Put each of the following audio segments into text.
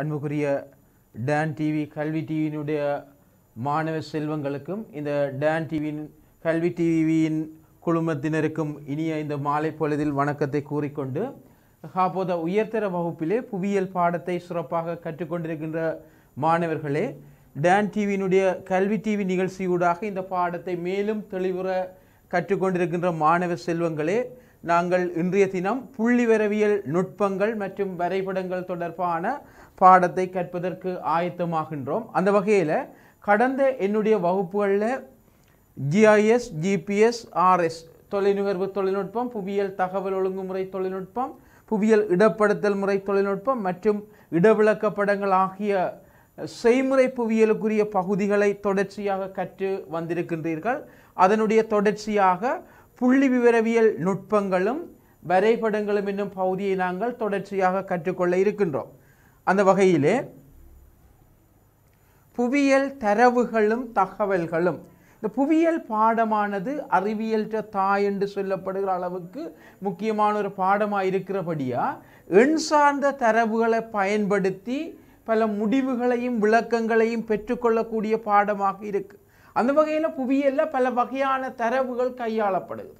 அன்புக்குரிய tan TV கல்வி டிவியினுடைய மாணவ செல்வங்களுக்கும் இந்த டேன் டிவியின் கல்வி டிவியின் குழுமத்தினருக்கும் இனிய இந்த மாலை பொழுதில் வணக்கத்தை கூறிக்கொண்டு அப்போது உயர்தர வகுப்பிலே புவியியல் பாடத்தை சிறப்பாக கற்றுக்கொண்டிருக்கின்ற மாணவர்களே டேன் டிவியினுடைய கல்வி டிவி நிகழ்ச்சியூடாக இந்த பாடத்தை மேலும் தெளிவுற கற்றுக்கொண்டிருக்கின்ற மாணவ செல்வங்களே நாங்கள் இன்றைய தினம் புள்ளிவரவியல் நுட்பங்கள் மற்றும் வரைபடங்கள் தொடர்பான பாடத்தை கற்பதற்கு ஆயத்தமாகின்றோம் அந்த வகையில் கடந்த என்னுடைய வகுப்புகளில் ஜிஐஎஸ் ஜிபிஎஸ் ஆர்எஸ் தொலைநுகர்வு தொழில்நுட்பம் புவியியல் தகவல் ஒழுங்குமுறை தொழில்நுட்பம் புவியியல் இடப்படுத்தல் முறை தொழில்நுட்பம் மற்றும் இடவிளக்கப்படங்கள் ஆகிய செய்முறை புவியியலுக்குரிய பகுதிகளை தொடர்ச்சியாக கற்று வந்திருக்கின்றீர்கள் அதனுடைய தொடர்ச்சியாக புள்ளி விவரவியல் நுட்பங்களும் வரைபடங்களும் என்னும் பகுதியை நாங்கள் தொடர்ச்சியாக கற்றுக்கொள்ள இருக்கின்றோம் அந்த வகையிலே புவியியல் தரவுகளும் தகவல்களும் இந்த புவியியல் பாடமானது அறிவியல்கிற தாய் என்று சொல்லப்படுகிற அளவுக்கு முக்கியமான ஒரு பாடமாக இருக்கிறபடியாக எண் சார்ந்த தரவுகளை பயன்படுத்தி பல முடிவுகளையும் விளக்கங்களையும் பெற்றுக்கொள்ளக்கூடிய பாடமாக இருக்குது அந்த வகையில் புவியியலில் பல வகையான தரவுகள் கையாளப்படுது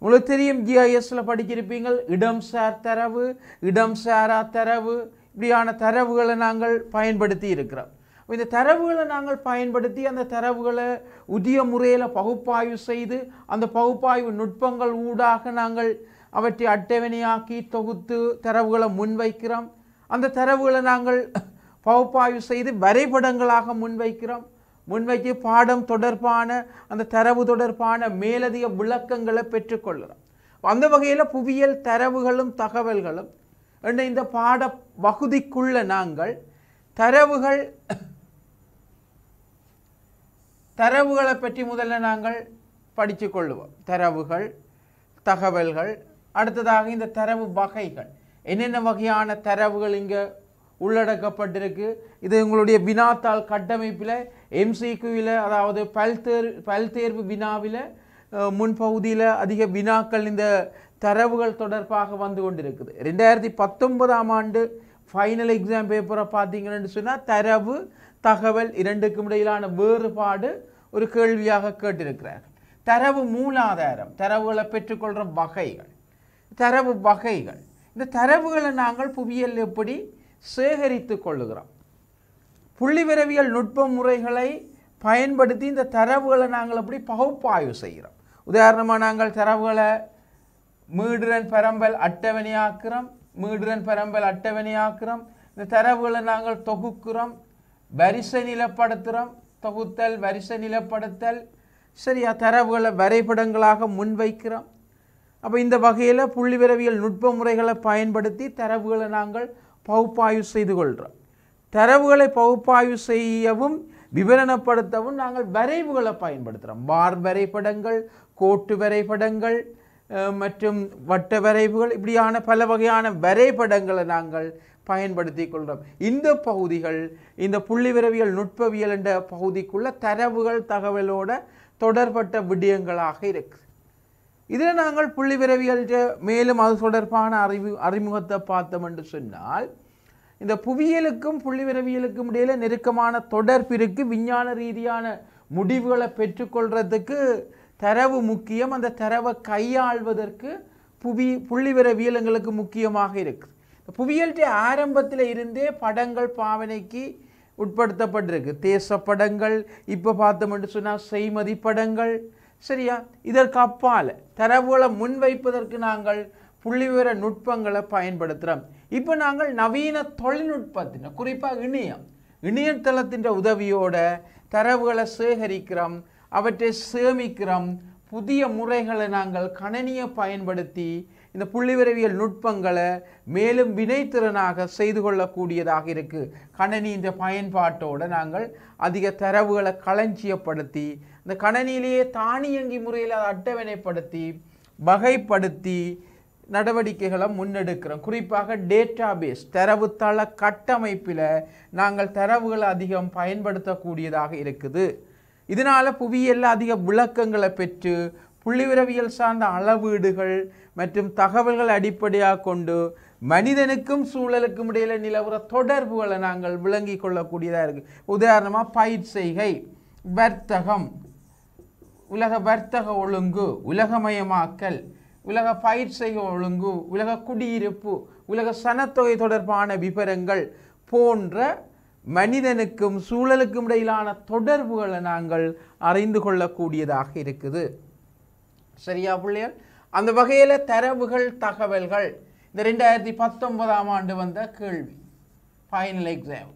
உங்களுக்கு தெரியும் ஜிஐஎஸில் இடம் சார் தரவு இடம் சாரா தரவு இப்படியான தரவுகளை நாங்கள் பயன்படுத்தி இருக்கிறோம் இந்த தரவுகளை நாங்கள் பயன்படுத்தி அந்த தரவுகளை உதிய முறையில் பகுப்பாய்வு செய்து அந்த பகுப்பாய்வு நுட்பங்கள் ஊடாக நாங்கள் அவற்றை அட்டவணையாக்கி தொகுத்து தரவுகளை முன்வைக்கிறோம் அந்த தரவுகளை நாங்கள் பகுப்பாய்வு செய்து வரைபடங்களாக முன்வைக்கிறோம் முன்வைக்கு பாடம் தொடர்பான அந்த தரவு தொடர்பான மேலதிக விளக்கங்களை பெற்றுக்கொள்கிறோம் அந்த வகையில் புவியியல் தரவுகளும் தகவல்களும் என்ற இந்த பாட பகுதிக்குள்ள நாங்கள் தரவுகள் தரவுகளை பற்றி முதல்ல நாங்கள் படித்து கொள்ளுவோம் தரவுகள் தகவல்கள் அடுத்ததாக இந்த தரவு வகைகள் என்னென்ன வகையான தரவுகள் இங்கே உள்ளடக்கப்பட்டிருக்கு இது உங்களுடைய வினாத்தாள் கட்டமைப்பில் எம்சிக்யூவில் அதாவது பல்தேர் பல்தேர்வு வினாவில் முன்பகுதியில் அதிக வினாக்கள் இந்த தரவுகள் தொடர்பாக வந்து கொண்டிருக்குது ரெண்டாயிரத்தி பத்தொன்பதாம் ஆண்டு ஃபைனல் எக்ஸாம் பேப்பரை பார்த்தீங்கன்னு சொன்னால் தரவு தகவல் இரண்டுக்கும் இடையிலான வேறுபாடு ஒரு கேள்வியாக கேட்டிருக்கிறார்கள் தரவு மூலாதாரம் தரவுகளை பெற்றுக்கொள்கிற வகைகள் தரவு வகைகள் இந்த தரவுகளை நாங்கள் புவியியல் எப்படி சேகரித்து கொள்ளுகிறோம் புள்ளிவிரவியல் நுட்ப முறைகளை பயன்படுத்தி இந்த தரவுகளை நாங்கள் எப்படி பகுப்பாய்வு செய்கிறோம் உதாரணமாக நாங்கள் தரவுகளை மீடுரன் பரம்பல் அட்டவணையாக்குறோம் மீடுரன் பரம்பல் அட்டவணையாக்குறோம் இந்த தரவுகளை நாங்கள் தொகுக்கிறோம் வரிசை நிலப்படுத்துகிறோம் தொகுத்தல் வரிசை நிலப்படுத்தல் சரியா தரவுகளை வரைபடங்களாக முன்வைக்கிறோம் அப்போ இந்த வகையில் புள்ளிவிரவியல் நுட்ப முறைகளை பயன்படுத்தி தரவுகளை நாங்கள் பகுப்பாய்வு செய்து கொள்கிறோம் தரவுகளை பகுப்பாய்வு செய்யவும் விவரணப்படுத்தவும் நாங்கள் வரைவுகளை பயன்படுத்துகிறோம் வார் வரைபடங்கள் கோட்டு வரைபடங்கள் மற்றும் வட்ட வரைவுகள் இப்படியான பல வகையான வரைபடங்களை நாங்கள் பயன்படுத்தி கொள்கிறோம் இந்த பகுதிகள் இந்த புள்ளிவிரவியல் நுட்பவியல் என்ற பகுதிக்குள்ள தரவுகள் தகவலோட தொடர்பட்ட விடயங்களாக இருக்கு இதில் நாங்கள் புள்ளிவிரவியல் மேலும் அது தொடர்பான அறிவு அறிமுகத்தை பார்த்தோம் என்று சொன்னால் இந்த புவியியலுக்கும் புள்ளிவிரவியலுக்கும் இடையில நெருக்கமான தொடர்பிற்கு விஞ்ஞான ரீதியான முடிவுகளை பெற்றுக்கொள்கிறதுக்கு தரவு முக்கியம் அந்த தரவை கையாள்வதற்கு புவி புள்ளிவிரவியல் வீலங்களுக்கு முக்கியமாக இருக்குது புவியியல்கிட்ட ஆரம்பத்தில் இருந்தே படங்கள் பாவனைக்கு உட்படுத்தப்பட்டிருக்கு தேச படங்கள் இப்போ பார்த்தோம்னு சொன்னால் செய்மதி படங்கள் சரியா இதற்கு அப்பால் தரவுகளை முன்வைப்பதற்கு நாங்கள் புள்ளிவிவர நுட்பங்களை பயன்படுத்துகிறோம் இப்போ நாங்கள் நவீன தொழில்நுட்பத்தின் குறிப்பாக இணையம் இணையதளத்தின் உதவியோட தரவுகளை சேகரிக்கிறோம் அவற்றை சேமிக்கிறோம் புதிய முறைகளை நாங்கள் கணனியை பயன்படுத்தி இந்த புள்ளிவிரவியல் நுட்பங்களை மேலும் வினைத்திறனாக செய்து கொள்ளக்கூடியதாக இருக்குது கணனி இந்த பயன்பாட்டோடு நாங்கள் அதிக தரவுகளை களஞ்சியப்படுத்தி இந்த கணனியிலேயே தானியங்கி முறையில் அதை அட்டவணைப்படுத்தி வகைப்படுத்தி நடவடிக்கைகளை முன்னெடுக்கிறோம் குறிப்பாக டேட்டா பேஸ் தரவுத்தள கட்டமைப்பில் நாங்கள் தரவுகளை அதிகம் பயன்படுத்தக்கூடியதாக இருக்குது இதனால் புவியியல் அதிக விளக்கங்களை பெற்று புள்ளிவிரவியல் சார்ந்த அளவீடுகள் மற்றும் தகவல்கள் அடிப்படையாக கொண்டு மனிதனுக்கும் சூழலுக்கும் இடையில் நிலவுற தொடர்புகளை நாங்கள் விளங்கி கொள்ளக்கூடியதாக இருக்குது உதாரணமாக பயிர் செய்கை வர்த்தகம் உலக வர்த்தக ஒழுங்கு உலகமயமாக்கல் உலக பயிர் செய்கை ஒழுங்கு உலக குடியிருப்பு உலக சனத்தொகை தொடர்பான விவரங்கள் போன்ற மனிதனுக்கும் சூழலுக்கும் இடையிலான தொடர்புகளை நாங்கள் அறிந்து கொள்ளக்கூடியதாக இருக்குது சரியா பிள்ளைகள் அந்த வகையில் தரவுகள் தகவல்கள் இந்த ரெண்டாயிரத்தி பத்தொன்பதாம் ஆண்டு வந்த கேள்வி ஃபைனல் எக்ஸாம்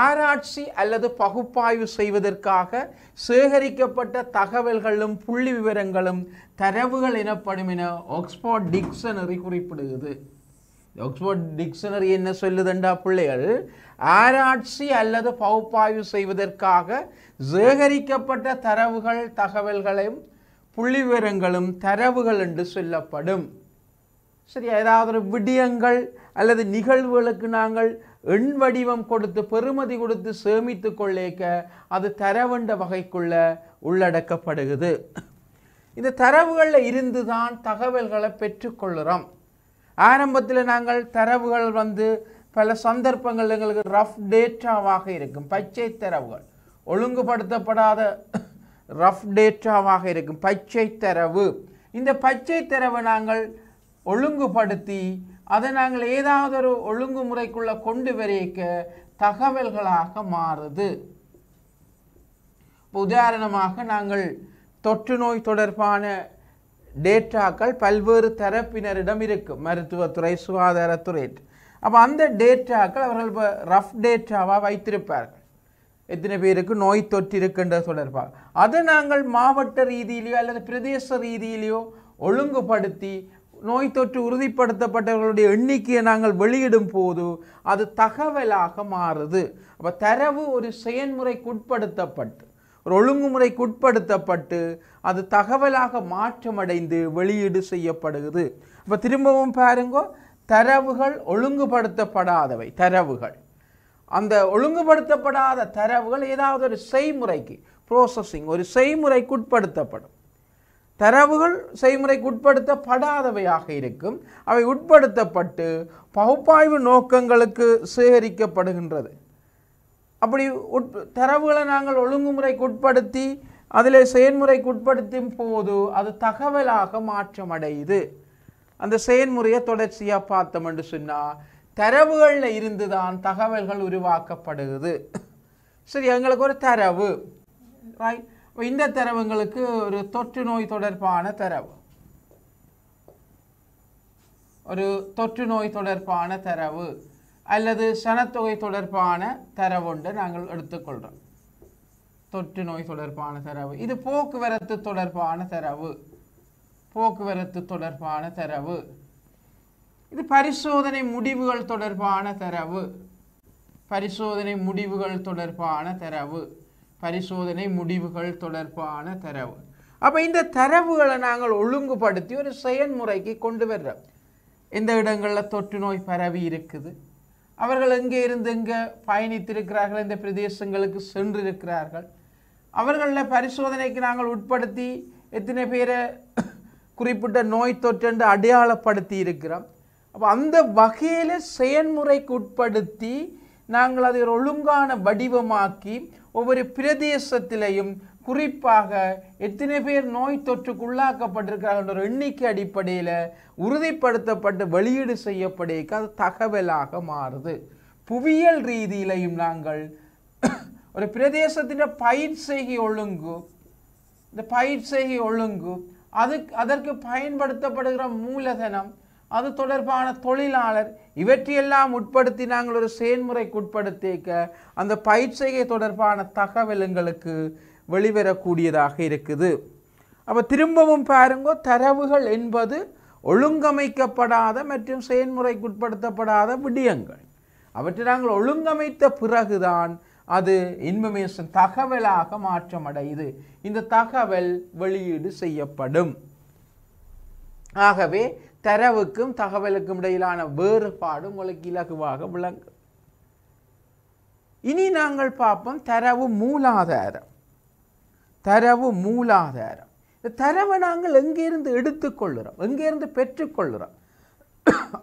ஆராய்ச்சி அல்லது பகுப்பாய்வு செய்வதற்காக சேகரிக்கப்பட்ட தகவல்களும் புள்ளி விவரங்களும் தரவுகள் எனப்படும் என ஆக்ஸ்போர்ட் டிக்ஷனரி குறிப்பிடுகிறது ஒக்ஸ்போர்ட் டிக்ஷனரி என்ன சொல்லுதுண்டா பிள்ளைகள் ஆராய்ச்சி அல்லது பகுப்பாய்வு செய்வதற்காக சேகரிக்கப்பட்ட தரவுகள் தகவல்களையும் புள்ளி விவரங்களும் தரவுகள் என்று சொல்லப்படும் சரி ஏதாவது ஒரு விடயங்கள் அல்லது நிகழ்வுகளுக்கு நாங்கள் எண் வடிவம் கொடுத்து பெருமதி கொடுத்து சேமித்து கொள்ளேக்க அது தரவண்ட வகைக்குள்ள உள்ளடக்கப்படுகிறது இந்த தரவுகளில் இருந்து தான் தகவல்களை பெற்றுக்கொள்கிறோம் ஆரம்பத்தில் நாங்கள் தரவுகள் வந்து பல சந்தர்ப்பங்கள் எங்களுக்கு ரஃப் டேட்டாவாக இருக்கும் பச்சை தரவுகள் ஒழுங்குபடுத்தப்படாத ரஃப் டேட்டாவாக இருக்கும் பச்சை தரவு இந்த பச்சை தரவை நாங்கள் ஒழுங்குபடுத்தி அதை நாங்கள் ஏதாவது ஒரு ஒழுங்குமுறைக்குள்ளே கொண்டு வரைக்க தகவல்களாக மாறுது உதாரணமாக நாங்கள் தொற்று நோய் தொடர்பான டேட்டாக்கள் பல்வேறு தரப்பினரிடம் இருக்குது மருத்துவத்துறை சுகாதாரத்துறை அப்போ அந்த டேட்டாக்கள் அவர்கள் இப்போ ரஃப் டேட்டாவாக வைத்திருப்பார்கள் எத்தனை பேருக்கு நோய் தொற்று இருக்குன்ற தொடர்பாக அதை நாங்கள் மாவட்ட ரீதியிலையோ அல்லது பிரதேச ரீதியிலையோ ஒழுங்குபடுத்தி நோய் தொற்று உறுதிப்படுத்தப்பட்டவர்களுடைய எண்ணிக்கையை நாங்கள் வெளியிடும் போது அது தகவலாக மாறுது அப்போ தரவு ஒரு செயல்முறைக்குட்படுத்தப்பட்டு ஒரு ஒழுங்குமுறைக்குட்படுத்தப்பட்டு அது தகவலாக மாற்றமடைந்து வெளியீடு செய்யப்படுகிறது இப்போ திரும்பவும் பாருங்கோ தரவுகள் ஒழுங்குபடுத்தப்படாதவை தரவுகள் அந்த ஒழுங்குபடுத்தப்படாத தரவுகள் ஏதாவது ஒரு செய்முறைக்கு ப்ரோசஸிங் ஒரு செய்முறைக்கு உட்படுத்தப்படும் தரவுகள் செய்முறைக்கு உட்படுத்தப்படாதவையாக இருக்கும் அவை உட்படுத்தப்பட்டு பகுப்பாய்வு நோக்கங்களுக்கு சேகரிக்கப்படுகின்றது அப்படி உட் தரவுகளை நாங்கள் ஒழுங்குமுறைக்கு உட்படுத்தி அதில் செயன்முறைக்கு உட்படுத்தும் போது அது தகவலாக மாற்றம் அடையுது அந்த செயன்முறையை தொடர்ச்சியாக பார்த்தோம் என்று சொன்னால் தரவுகளில் இருந்து தான் தகவல்கள் உருவாக்கப்படுகிறது சரி எங்களுக்கு ஒரு தரவு ரைட் இந்த தரவுங்களுக்கு ஒரு தொற்று நோய் தொடர்பான தரவு ஒரு தொற்று நோய் தொடர்பான தரவு அல்லது சனத்தொகை தொடர்பான தரவுண்டு நாங்கள் எடுத்துக்கொள்கிறோம் தொற்று நோய் தொடர்பான தரவு இது போக்குவரத்து தொடர்பான தரவு போக்குவரத்து தொடர்பான தரவு இது பரிசோதனை முடிவுகள் தொடர்பான தரவு பரிசோதனை முடிவுகள் தொடர்பான தரவு பரிசோதனை முடிவுகள் தொடர்பான தரவு அப்போ இந்த தரவுகளை நாங்கள் ஒழுங்குபடுத்தி ஒரு செயல்முறைக்கு கொண்டு வர்றோம் எந்த இடங்களில் தொற்று நோய் பரவி இருக்குது அவர்கள் எங்கே இருந்து எங்கே பயணித்திருக்கிறார்கள் இந்த பிரதேசங்களுக்கு சென்றிருக்கிறார்கள் அவர்களில் பரிசோதனைக்கு நாங்கள் உட்படுத்தி எத்தனை பேரை குறிப்பிட்ட நோய் தொற்று அடையாளப்படுத்தி இருக்கிறோம் அப்போ அந்த வகையில் செயன்முறைக்கு உட்படுத்தி நாங்கள் அதை ஒரு ஒழுங்கான வடிவமாக்கி ஒவ்வொரு பிரதேசத்திலையும் குறிப்பாக எத்தனை பேர் நோய் தொற்றுக்கு உள்ளாக்கப்பட்டிருக்கிறார்கள் ஒரு எண்ணிக்கை அடிப்படையில் உறுதிப்படுத்தப்பட்டு வெளியீடு செய்யப்படுக்க அது தகவலாக மாறுது புவியியல் ரீதியிலையும் நாங்கள் ஒரு പ്രദേശത്തിൻ്റെ பயிற்செய்கி ஒழுங்கு இந்த பயிற்செய்கி ஒழுங்கு அது அதற்கு பயன்படுத்தப்படுகிற மூலதனம் அது தொடர்பான தொழிலாளர் இவற்றையெல்லாம் உட்படுத்தி நாங்கள் ஒரு செயன்முறைக்கு உட்படுத்திக்க அந்த பயிற்செய்கை தொடர்பான தகவல் எங்களுக்கு வெளிவரக்கூடியதாக இருக்குது அப்போ திரும்பவும் பாருங்க தரவுகள் என்பது ஒழுங்கமைக்கப்படாத மற்றும் உட்படுத்தப்படாத விடயங்கள் அவற்றை நாங்கள் ஒழுங்கமைத்த பிறகுதான் அது இன்ஃபர்மேஷன் தகவலாக மாற்றமடையுது இந்த தகவல் வெளியீடு செய்யப்படும் ஆகவே தரவுக்கும் தகவலுக்கும் இடையிலான வேறுபாடு உங்களுக்கு இலகுவாக விளங்கும் இனி நாங்கள் பார்ப்போம் தரவு மூலாதாரம் தரவு மூலாதாரம் இந்த தரவை நாங்கள் எங்கேருந்து எடுத்துக்கொள்கிறோம் எங்கேருந்து பெற்றுக்கொள்கிறோம்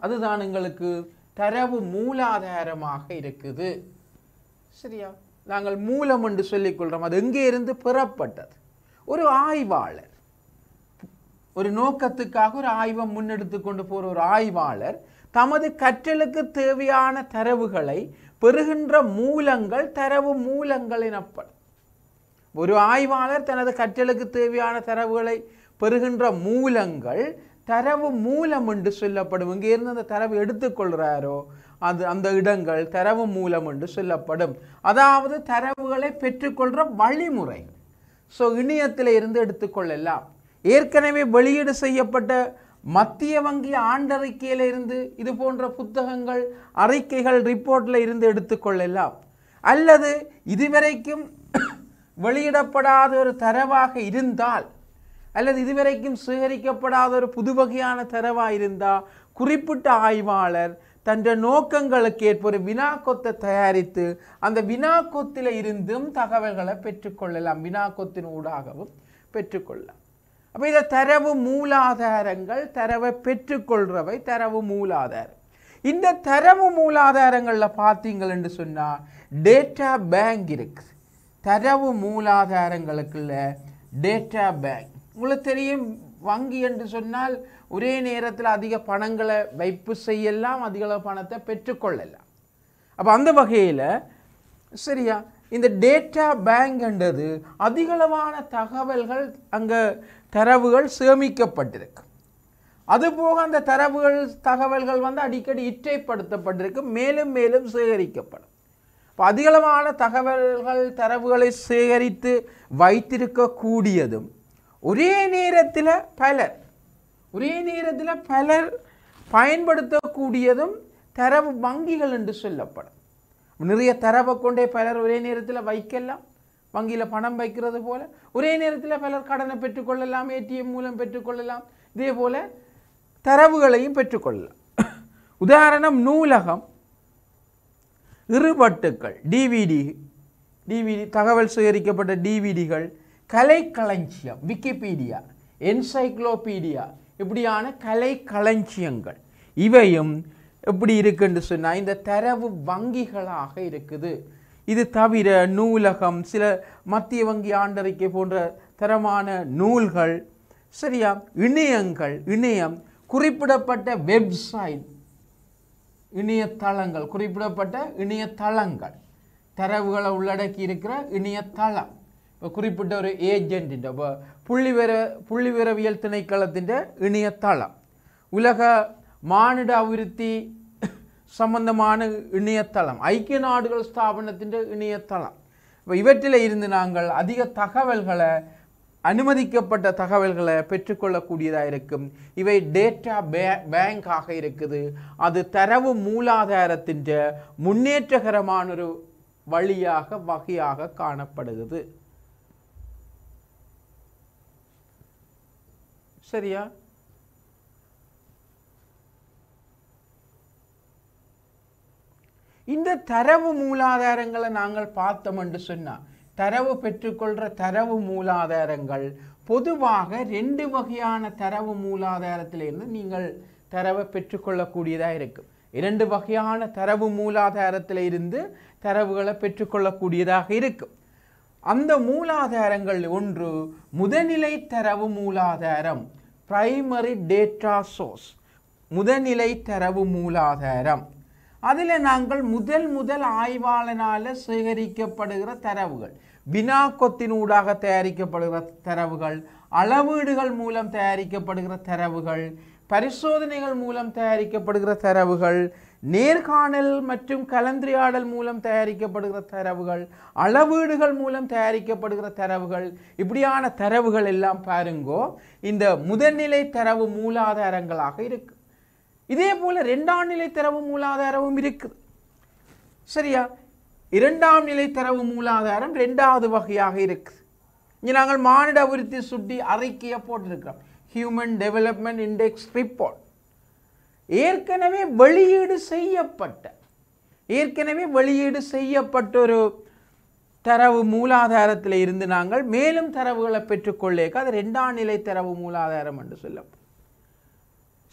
அதுதான் எங்களுக்கு தரவு மூலாதாரமாக இருக்குது சரியா நாங்கள் மூலம் என்று சொல்லிக்கொள்கிறோம் அது எங்கே இருந்து பெறப்பட்டது ஒரு ஆய்வாளர் ஒரு நோக்கத்துக்காக ஒரு ஆய்வை முன்னெடுத்து கொண்டு போகிற ஒரு ஆய்வாளர் தமது கற்றலுக்கு தேவையான தரவுகளை பெறுகின்ற மூலங்கள் தரவு மூலங்கள் எனப்படும் ஒரு ஆய்வாளர் தனது கற்றலுக்கு தேவையான தரவுகளை பெறுகின்ற மூலங்கள் தரவு மூலம் என்று சொல்லப்படும் இங்கே இருந்து அந்த தரவு எடுத்துக்கொள்கிறாரோ அது அந்த இடங்கள் தரவு மூலம் என்று சொல்லப்படும் அதாவது தரவுகளை பெற்றுக்கொள்கிற வழிமுறை ஸோ இணையத்தில் இருந்து எடுத்துக்கொள்ளலாம் ஏற்கனவே வெளியீடு செய்யப்பட்ட மத்திய வங்கி ஆண்டறிக்கையில் இருந்து இது போன்ற புத்தகங்கள் அறிக்கைகள் ரிப்போர்ட்டில் இருந்து எடுத்துக்கொள்ளலாம் அல்லது இதுவரைக்கும் வெளியிடப்படாத ஒரு தரவாக இருந்தால் அல்லது இதுவரைக்கும் சேகரிக்கப்படாத ஒரு புது வகையான தரவாக இருந்தால் குறிப்பிட்ட ஆய்வாளர் தன்ற நோக்கங்களுக்கு ஏற்ப வினாக்கொத்தை தயாரித்து அந்த வினாக்கொத்தில் இருந்தும் தகவல்களை பெற்றுக்கொள்ளலாம் வினாக்கொத்தின் ஊடாகவும் பெற்றுக்கொள்ளலாம் அப்போ இதை தரவு மூலாதாரங்கள் தரவை பெற்றுக்கொள்றவை தரவு மூலாதாரம் இந்த தரவு மூலாதாரங்களில் பார்த்தீங்கள் என்று சொன்னால் டேட்டா பேங்க் இருக்குது தரவு மூலாதாரங்களுக்குள்ள டேட்டா பேங்க் உங்களுக்கு தெரியும் வங்கி என்று சொன்னால் ஒரே நேரத்தில் அதிக பணங்களை வைப்பு செய்யலாம் அதிக அளவு பணத்தை பெற்றுக்கொள்ளலாம் அப்போ அந்த வகையில் சரியா இந்த டேட்டா பேங்க்ன்றது அதிகளவான தகவல்கள் அங்கே தரவுகள் சேமிக்கப்பட்டிருக்கு அதுபோக அந்த தரவுகள் தகவல்கள் வந்து அடிக்கடி இற்றைப்படுத்தப்பட்டிருக்கு மேலும் மேலும் சேகரிக்கப்படும் இப்போ அதிகளவான தகவல்கள் தரவுகளை சேகரித்து வைத்திருக்கக்கூடியதும் ஒரே நேரத்தில் பலர் ஒரே நேரத்தில் பலர் பயன்படுத்தக்கூடியதும் தரவு வங்கிகள் என்று சொல்லப்படும் நிறைய தரவை கொண்டே பலர் ஒரே நேரத்தில் வைக்கலாம் வங்கியில் பணம் வைக்கிறது போல ஒரே நேரத்தில் பலர் கடனை பெற்றுக்கொள்ளலாம் ஏடிஎம் மூலம் பெற்றுக்கொள்ளலாம் இதே போல் தரவுகளையும் பெற்றுக்கொள்ளலாம் உதாரணம் நூலகம் இருபட்டுக்கள் டிவிடி டிவிடி தகவல் சேகரிக்கப்பட்ட டிவிடிகள் கலைக்களஞ்சியம் விக்கிபீடியா என்சைக்ளோபீடியா இப்படியான கலை களஞ்சியங்கள் இவையும் எப்படி இருக்குன்னு சொன்னால் இந்த தரவு வங்கிகளாக இருக்குது இது தவிர நூலகம் சில மத்திய வங்கி ஆண்டறிக்கை போன்ற தரமான நூல்கள் சரியா இணையங்கள் இணையம் குறிப்பிடப்பட்ட வெப்சைட் இணையதளங்கள் குறிப்பிடப்பட்ட இணையதளங்கள் தரவுகளை உள்ளடக்கி இருக்கிற இணையதளம் குறிப்பிட்ட ഒരു ഏജൻറ്റിൻ്റെ അപ്പോൾ പുള്ളിവിവര திணைக்களத்த തിണക്കളത്തിൻ്റെ ഇണിയത്താളം ഉലക മാനിട അഭിവൃദ്ധി சம்பந்தமான இணையதளம் ஐக்கிய நாடுகள் ஸ்தாபனத்தின் இணையதளம் இப்போ இவற்றில் இருந்து நாங்கள் அதிக தகவல்களை அனுமதிக்கப்பட்ட தகவல்களை பெற்றுக்கொள்ளக்கூடியதாக இருக்கும் இவை டேட்டா பேங்க் ஆக இருக்குது அது தரவு மூலாதாரத்தின் முன்னேற்றகரமான ஒரு வழியாக வகையாக காணப்படுகிறது சரியா இந்த தரவு மூலாதாரங்களை நாங்கள் பார்த்தோம் என்று சொன்னால் தரவு பெற்றுக்கொள்கிற தரவு மூலாதாரங்கள் பொதுவாக ரெண்டு வகையான தரவு மூலாதாரத்திலிருந்து நீங்கள் தரவை பெற்றுக்கொள்ளக்கூடியதாக இருக்கும் இரண்டு வகையான தரவு மூலாதாரத்தில் இருந்து தரவுகளை பெற்றுக்கொள்ளக்கூடியதாக இருக்கும் அந்த மூலாதாரங்கள் ஒன்று முதநிலை தரவு மூலாதாரம் பிரைமரி டேட்டா சோர்ஸ் முதநிலை தரவு மூலாதாரம் அதில் நாங்கள் முதல் முதல் ஆய்வாளனால் சேகரிக்கப்படுகிற தரவுகள் கொத்தினூடாக தயாரிக்கப்படுகிற தரவுகள் அளவீடுகள் மூலம் தயாரிக்கப்படுகிற தரவுகள் பரிசோதனைகள் மூலம் தயாரிக்கப்படுகிற தரவுகள் நேர்காணல் மற்றும் கலந்துரையாடல் மூலம் தயாரிக்கப்படுகிற தரவுகள் அளவீடுகள் மூலம் தயாரிக்கப்படுகிற தரவுகள் இப்படியான தரவுகள் எல்லாம் பாருங்கோ இந்த முதன்நிலை தரவு மூலாதாரங்களாக இருக்கு இதே போல் ரெண்டாம் நிலை தரவு மூலாதாரமும் இருக்குது சரியா இரண்டாம் நிலை தரவு மூலாதாரம் ரெண்டாவது வகையாக இருக்குது இங்கே நாங்கள் மானிட அபிவிருத்தி சுட்டி அறிக்கையை போட்டிருக்கிறோம் ஹியூமன் டெவலப்மெண்ட் இண்டெக்ஸ் ரிப்போர்ட் ஏற்கனவே வெளியீடு செய்யப்பட்ட ஏற்கனவே வெளியீடு செய்யப்பட்ட ஒரு தரவு மூலாதாரத்தில் இருந்து நாங்கள் மேலும் தரவுகளை பெற்றுக்கொள்ளேக்க அது ரெண்டாம் நிலை தரவு மூலாதாரம் என்று சொல்லப்படும்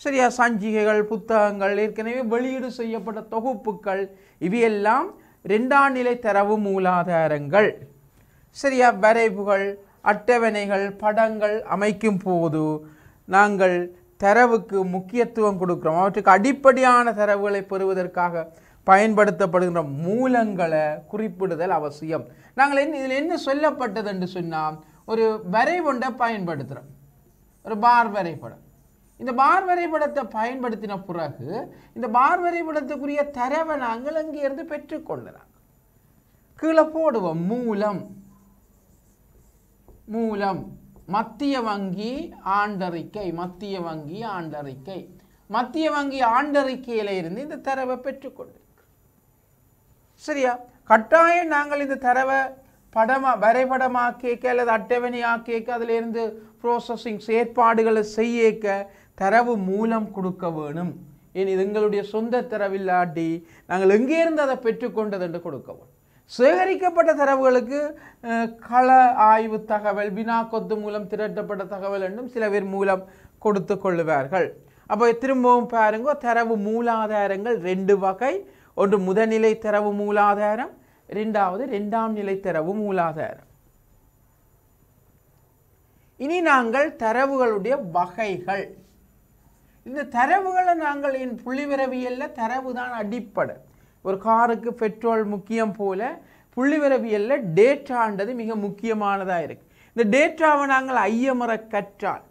சரியா சஞ்சிகைகள் புத்தகங்கள் ஏற்கனவே வெளியீடு செய்யப்பட்ட தொகுப்புகள் இவையெல்லாம் ரெண்டாம் நிலை தரவு மூலாதாரங்கள் சரியா வரைவுகள் அட்டவணைகள் படங்கள் அமைக்கும் போது நாங்கள் தரவுக்கு முக்கியத்துவம் கொடுக்குறோம் அவற்றுக்கு அடிப்படையான தரவுகளை பெறுவதற்காக பயன்படுத்தப்படுகின்ற மூலங்களை குறிப்பிடுதல் அவசியம் நாங்கள் என்ன இதில் என்ன சொல்லப்பட்டது என்று சொன்னால் ஒரு வரைபொண்டை பயன்படுத்துகிறோம் ஒரு பார் வரைபடம் இந்த பார் வரைபடத்தை பயன்படுத்தின பிறகு இந்த பார் வரைபடத்துக்குரிய தரவை நாங்கள் அங்கேருந்து பெற்றுக்கொள்ளலாம் கீழே போடுவோம் மூலம் மூலம் மத்திய வங்கி ஆண்டறிக்கை மத்திய வங்கி ஆண்டறிக்கை மத்திய வங்கி இருந்து இந்த தரவை பெற்றுக்கொண்டு சரியா கட்டாயம் நாங்கள் இந்த தரவை படமா வரைபடமாக்கிக்க அல்லது அட்டவணையாக்கிக்க அதிலிருந்து ப்ரோசஸிங் செயற்பாடுகளை செய்யக்க தரவு மூலம் கொடுக்க வேணும் ஏன் இது எங்களுடைய சொந்த தரவில்லாட்டி நாங்கள் இருந்து அதை பெற்றுக்கொண்டது என்று கொடுக்க வேணும் சேகரிக்கப்பட்ட தரவுகளுக்கு கள ஆய்வு தகவல் வினா கொத்து மூலம் திரட்டப்பட்ட தகவல் என்றும் சில பேர் மூலம் கொடுத்து கொள்ளுவார்கள் அப்போ திரும்பவும் பாருங்க தரவு மூலாதாரங்கள் ரெண்டு வகை ஒன்று முதநிலை தரவு மூலாதாரம் ரெண்டாவது ரெண்டாம் நிலை தரவு மூலாதாரம் இனி நாங்கள் தரவுகளுடைய வகைகள் இந்த தரவுகளை நாங்கள் என் புள்ளிவிரவியல்ல தரவு தான் அடிப்படை ஒரு காருக்கு பெட்ரோல் முக்கியம் போல புள்ளிவரவியலில் டேட்டான்றது மிக முக்கியமானதாக இருக்குது இந்த டேட்டாவை நாங்கள் ஐயமுறை கற்றால்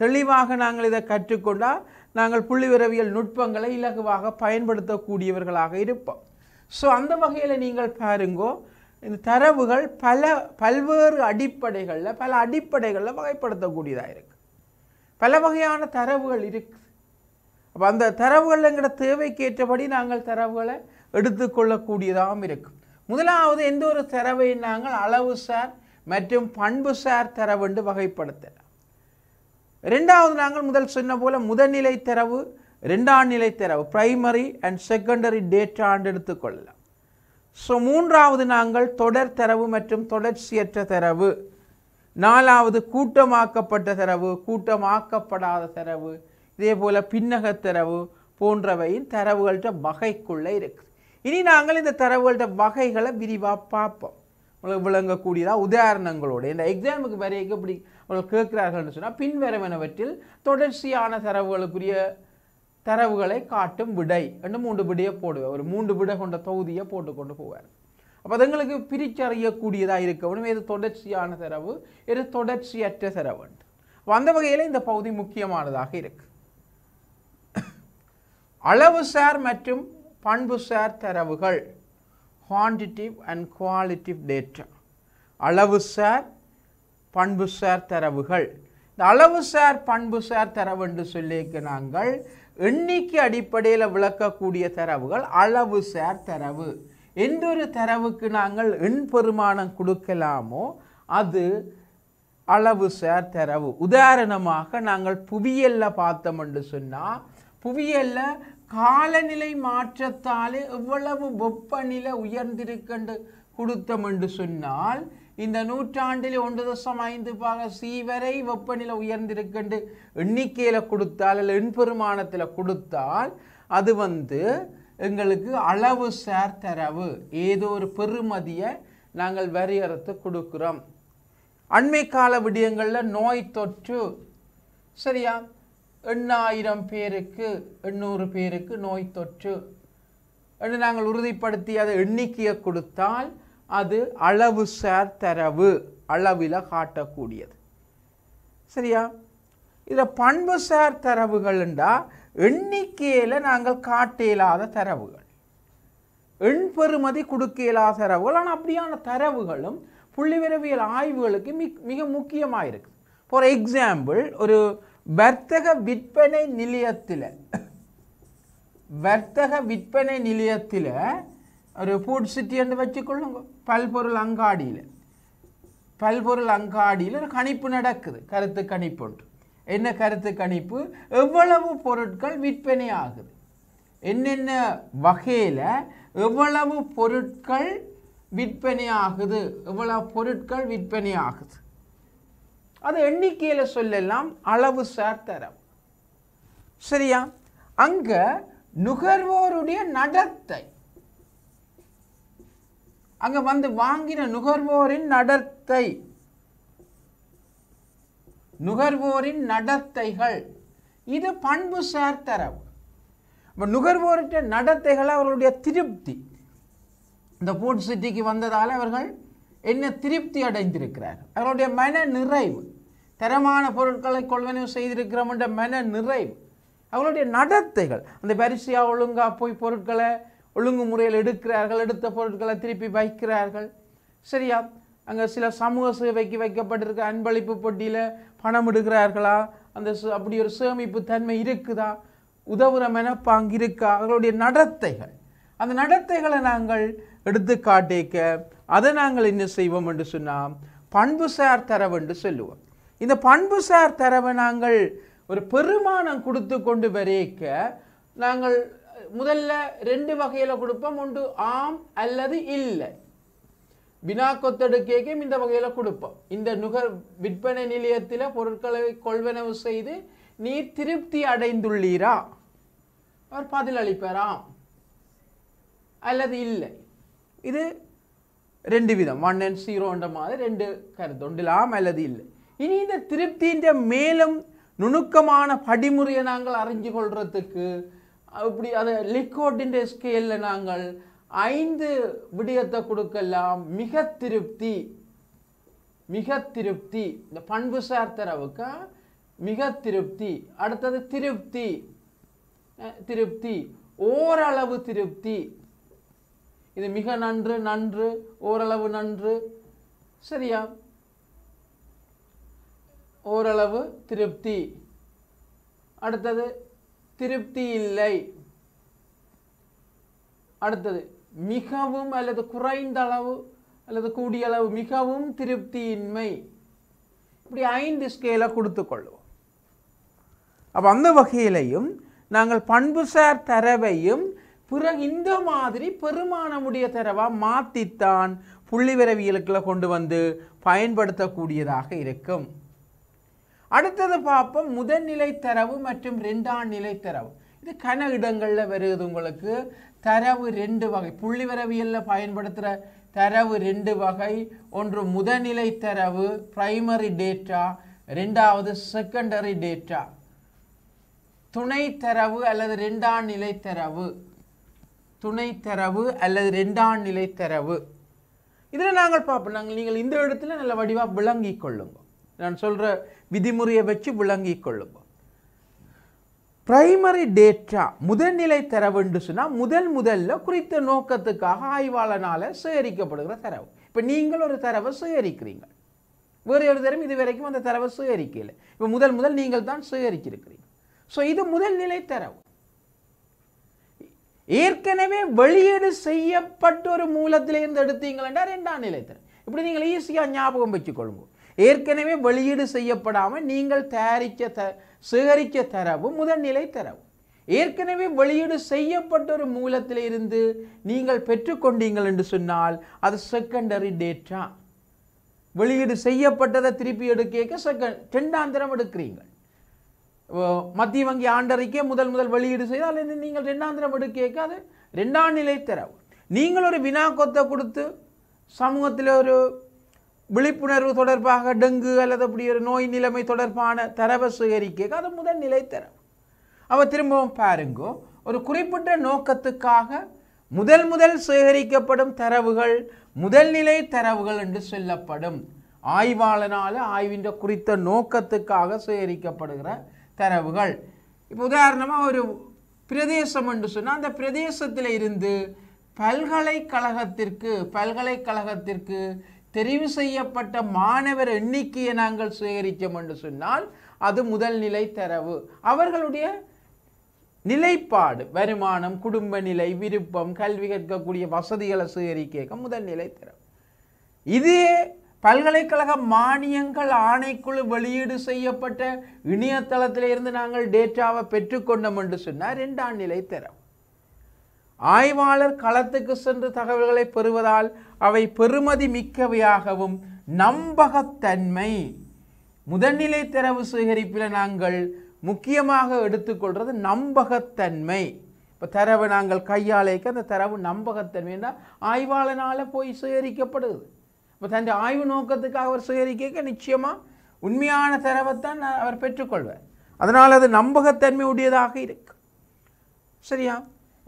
தெளிவாக நாங்கள் இதை கற்றுக்கொண்டால் நாங்கள் புள்ளிவிரவியல் நுட்பங்களை இலகுவாக பயன்படுத்தக்கூடியவர்களாக இருப்போம் ஸோ அந்த வகையில் நீங்கள் பாருங்கோ இந்த தரவுகள் பல பல்வேறு அடிப்படைகளில் பல அடிப்படைகளில் வகைப்படுத்தக்கூடியதாக இருக்குது பல வகையான தரவுகள் இருக்குது அப்போ அந்த தரவுகள் தேவைக்கேற்றபடி நாங்கள் தரவுகளை எடுத்துக்கொள்ளக்கூடியதாகவும் இருக்கும் முதலாவது எந்த ஒரு தரவை நாங்கள் அளவு சார் மற்றும் பண்பு சார் தரவென்று வகைப்படுத்தலாம் ரெண்டாவது நாங்கள் முதல் சொன்ன போல முதல்நிலை தரவு ரெண்டாம் நிலை தரவு பிரைமரி அண்ட் செகண்டரி டேட்டாண்டு எடுத்துக்கொள்ளலாம் ஸோ மூன்றாவது நாங்கள் தொடர் தரவு மற்றும் தொடர்ச்சியற்ற தரவு நாலாவது கூட்டமாக்கப்பட்ட தரவு கூட்டமாக்கப்படாத தரவு இதே போல் பின்னகத் தரவு போன்றவையின் தரவுகள்கிட்ட வகைக்குள்ளே இருக்குது இனி நாங்கள் இந்த தரவுகளோட வகைகளை விரிவாக பார்ப்போம் உங்களுக்கு விளங்கக்கூடியதாக உதாரணங்களோடு இந்த எக்ஸாமுக்கு வரைய இப்படி உங்களுக்கு கேட்குறார்கள்னு சொன்னால் பின்வரவனவற்றில் தொடர்ச்சியான தரவுகளுக்குரிய தரவுகளை காட்டும் விடை என்று மூன்று விடையை போடுவேன் ஒரு மூன்று விடை கொண்ட தொகுதியை போட்டு கொண்டு போவார் அப்போ அதுங்களுக்கு பிரிச்சறியக்கூடியதாக இருக்கணும் இது தொடர்ச்சியான தரவு இது தொடர்ச்சியற்ற தரவு அந்த வகையில் இந்த பகுதி முக்கியமானதாக இருக்கு அளவு சார் மற்றும் பண்புசார் தரவுகள் குவான்டிட்டிவ் அண்ட் குவாலிட்டிவ் டேட்டா அளவுசார் பண்புசார் தரவுகள் இந்த அளவுசார் பண்புசார் தரவு என்று சொல்லியிருக்க நாங்கள் எண்ணிக்கை அடிப்படையில் விளக்கக்கூடிய தரவுகள் அளவுசார் தரவு எந்த ஒரு தரவுக்கு நாங்கள் எண் பெருமானம் கொடுக்கலாமோ அது அளவுசார் தரவு உதாரணமாக நாங்கள் புவியல்ல பார்த்தோம் என்று சொன்னால் புவியல்ல காலநிலை மாற்றத்தாலே எவ்வளவு வெப்பநிலை உயர்ந்திருக்கண்டு கொடுத்தம் என்று சொன்னால் இந்த நூற்றாண்டில் ஒன்று தசம் ஐந்து பாக சி வரை வெப்பநிலை உயர்ந்திருக்கண்டு எண்ணிக்கையில் கொடுத்தால் அல்ல எண்பெருமானத்தில் கொடுத்தால் அது வந்து எங்களுக்கு அளவு சார் தரவு ஏதோ ஒரு பெருமதியை நாங்கள் வரையறுத்து கொடுக்குறோம் அண்மை கால விடயங்களில் நோய் தொற்று சரியா எண்ணாயிரம் பேருக்கு எண்ணூறு பேருக்கு நோய் தொற்று என்று நாங்கள் உறுதிப்படுத்தி அதை எண்ணிக்கையை கொடுத்தால் அது அளவு சார் தரவு அளவில் காட்டக்கூடியது சரியா இதில் பண்பு சார் தரவுகள்ண்டா எண்ணிக்கையில் நாங்கள் காட்ட இயலாத தரவுகள் எண் கொடுக்க இயலாத தரவுகள் ஆனால் அப்படியான தரவுகளும் புள்ளிவிரவியல் ஆய்வுகளுக்கு மிக மிக முக்கியமாக இருக்குது ஃபார் எக்ஸாம்பிள் ஒரு வர்த்தக விற்பனை நிலையத்தில் வர்த்தக விற்பனை நிலையத்தில் ஒரு ஃபுட் சிட்டி என்று வச்சுக்கொள்ளுங்க பல்பொருள் அங்காடியில் பல்பொருள் அங்காடியில் ஒரு கணிப்பு நடக்குது கருத்து கணிப்பு ஒன்று என்ன கருத்து கணிப்பு எவ்வளவு பொருட்கள் விற்பனை ஆகுது என்னென்ன வகையில் எவ்வளவு பொருட்கள் விற்பனை ஆகுது எவ்வளவு பொருட்கள் விற்பனை ஆகுது அது எண்ணிக்கையில் சொல்லலாம் அளவு சார் தரம் சரியா அங்கே நுகர்வோருடைய நடத்தை அங்கே வந்து வாங்கின நுகர்வோரின் நடத்தை நுகர்வோரின் நடத்தைகள் இது பண்பு தரவு இப்போ நுகர்வோருடைய நடத்தைகள் அவர்களுடைய திருப்தி இந்த போர்ட் சிட்டிக்கு வந்ததால் அவர்கள் என்ன திருப்தி அடைந்திருக்கிறார் அவருடைய மன நிறைவு தரமான பொருட்களை கொள்வனவு செய்திருக்கிறோம் என்ற மன நிறைவு அவங்களுடைய நடத்தைகள் அந்த பரிசையா ஒழுங்காக போய் பொருட்களை ஒழுங்கு முறையில் எடுக்கிறார்கள் எடுத்த பொருட்களை திருப்பி வைக்கிறார்கள் சரியா அங்கே சில சமூக சேவைக்கு வைக்கப்பட்டிருக்க அன்பளிப்பு பொட்டியில் பணம் எடுக்கிறார்களா அந்த அப்படி ஒரு சேமிப்பு தன்மை இருக்குதா உதவுற மனப்பாங்கு இருக்கா அவர்களுடைய நடத்தைகள் அந்த நடத்தைகளை நாங்கள் எடுத்து காட்டிக்க அதை நாங்கள் என்ன செய்வோம் என்று சொன்னால் சார் தரவென்று சொல்லுவோம் இந்த பண்புசார் தரவை நாங்கள் ஒரு பெருமானம் கொடுத்து கொண்டு வரைக்க நாங்கள் முதல்ல ரெண்டு வகையில் கொடுப்போம் ஒன்று ஆம் அல்லது இல்லை வினா கொத்தடுக்கைக்கும் இந்த வகையில் கொடுப்போம் இந்த நுகர் விற்பனை நிலையத்தில் பொருட்களை கொள்வனவு செய்து நீர் திருப்தி அடைந்துள்ளீரா அவர் பதில் அளிப்பாராம் அல்லது இல்லை இது ரெண்டு விதம் ஒன் அண்ட் ஜீரோன்ற மாதிரி ரெண்டு கருத்து ஒன்றில் ஆம் அல்லது இல்லை இனி இந்த திருப்தின்ற மேலும் நுணுக்கமான படிமுறையை நாங்கள் அறிஞ்சு கொள்றதுக்கு இப்படி அதை லிக்விடின் ஸ்கேலில் நாங்கள் ஐந்து விடயத்தை கொடுக்கலாம் மிக திருப்தி மிக திருப்தி இந்த பண்புசார் தரவுக்கு மிக திருப்தி அடுத்தது திருப்தி திருப்தி ஓரளவு திருப்தி இது மிக நன்று நன்று ஓரளவு நன்று சரியா ஓரளவு திருப்தி அடுத்தது திருப்தி இல்லை அடுத்தது மிகவும் அல்லது குறைந்த அளவு அல்லது கூடிய அளவு மிகவும் திருப்தியின்மை இப்படி ஐந்து ஸ்கேலை கொடுத்துக்கொள்வோம் கொள்வோம் அப்போ அந்த வகையிலையும் நாங்கள் பண்புசார் தரவையும் புற இந்த மாதிரி பெருமானமுடைய தரவாக மாற்றித்தான் புள்ளிவரவியலுக்குள்ள கொண்டு வந்து பயன்படுத்தக்கூடியதாக இருக்கும் அடுத்தது பார்ப்போம் முதன்நிலை தரவு மற்றும் ரெண்டாம் நிலை தரவு இது கன இடங்களில் வருகிறது உங்களுக்கு தரவு ரெண்டு வகை புள்ளி வரவியலில் பயன்படுத்துகிற தரவு ரெண்டு வகை ஒன்று முதநிலை தரவு பிரைமரி டேட்டா ரெண்டாவது செகண்டரி டேட்டா துணை தரவு அல்லது ரெண்டாம் நிலை தரவு துணை தரவு அல்லது ரெண்டாம் நிலை தரவு இதில் நாங்கள் பார்ப்போம் நாங்கள் நீங்கள் இந்த இடத்துல நல்ல வடிவாக விளங்கி கொள்ளுங்க நான் சொல்கிற விதிமுறையை வச்சு விளங்கி கொள்ளுங்கள் பிரைமரி டேட்டா முதல்நிலை தரவுன்னு சொன்னால் முதல் முதல்ல குறித்த நோக்கத்துக்காக ஆய்வாளனால் சேகரிக்கப்படுகிற தரவு இப்போ நீங்கள் ஒரு தரவை சேகரிக்கிறீங்க வேறு ஒரு தரம் இது வரைக்கும் அந்த தரவை சேகரிக்கல இப்போ முதல் முதல் நீங்கள் தான் சேகரிச்சிருக்கிறீங்க ஸோ இது முதல் நிலை தரவு ஏற்கனவே வெளியீடு செய்யப்பட்ட ஒரு மூலத்திலிருந்து எடுத்தீங்களா ரெண்டாம் நிலை தரவு இப்படி நீங்கள் ஈஸியாக ஞாபகம் வச்சுக்கொள்ளுங்க ஏற்கனவே வெளியீடு செய்யப்படாமல் நீங்கள் தயாரிக்க த சேகரிக்க தரவு முதல்நிலை தரவு ஏற்கனவே வெளியீடு செய்யப்பட்ட ஒரு மூலத்தில் இருந்து நீங்கள் பெற்றுக்கொண்டீங்கள் என்று சொன்னால் அது செகண்டரி டேட்டா வெளியீடு செய்யப்பட்டதை திருப்பி எடுக்க செகண்ட் ரெண்டாந்திரம் எடுக்கிறீங்கள் மத்திய வங்கி ஆண்டறிக்கே முதல் முதல் வெளியீடு செய்தால் நீங்கள் ரெண்டாந்திரம் எடுக்க அது ரெண்டாம் நிலை தரவு நீங்கள் ஒரு வினா கொத்தை கொடுத்து சமூகத்தில் ஒரு விழிப்புணர்வு தொடர்பாக டெங்கு அல்லது அப்படி ஒரு நோய் நிலைமை தொடர்பான தரவை சுகரிக்க அது முதல் நிலை தரவு அவள் திரும்பவும் பாருங்கோ ஒரு குறிப்பிட்ட நோக்கத்துக்காக முதல் முதல் சேகரிக்கப்படும் தரவுகள் முதல்நிலை தரவுகள் என்று சொல்லப்படும் ஆய்வாளனால் ஆய்வின் குறித்த நோக்கத்துக்காக சேகரிக்கப்படுகிற தரவுகள் இப்போ உதாரணமாக ஒரு பிரதேசம் என்று சொன்னால் அந்த பிரதேசத்தில் இருந்து பல்கலைக்கழகத்திற்கு பல்கலைக்கழகத்திற்கு தெரிவு செய்யப்பட்ட மாணவர் எண்ணிக்கையை நாங்கள் சேகரித்தோம் என்று சொன்னால் அது முதல் நிலை தரவு அவர்களுடைய நிலைப்பாடு வருமானம் குடும்ப நிலை விருப்பம் கல்வி கற்கக்கூடிய வசதிகளை சேகரிக்க முதல் நிலை தரவு இதே பல்கலைக்கழக மானியங்கள் ஆணைக்குழு வெளியீடு செய்யப்பட்ட இணையதளத்திலிருந்து நாங்கள் டேட்டாவை பெற்றுக்கொண்டோம் என்று சொன்னால் ரெண்டாம் நிலை தரவு ஆய்வாளர் களத்துக்கு சென்று தகவல்களை பெறுவதால் அவை பெருமதி மிக்கவையாகவும் நம்பகத்தன்மை முதன்நிலை தரவு சேகரிப்பில் நாங்கள் முக்கியமாக எடுத்துக்கொள்வது நம்பகத்தன்மை இப்போ தரவை நாங்கள் கையாளைக்க அந்த தரவு நம்பகத்தன்மைன்னா ஆய்வாளனால் போய் சேகரிக்கப்படுது இப்போ தன் ஆய்வு நோக்கத்துக்காக அவர் சேகரிக்க நிச்சயமாக உண்மையான தரவைத்தான் அவர் பெற்றுக்கொள்வார் அதனால் அது நம்பகத்தன்மை உடையதாக இருக்கு சரியா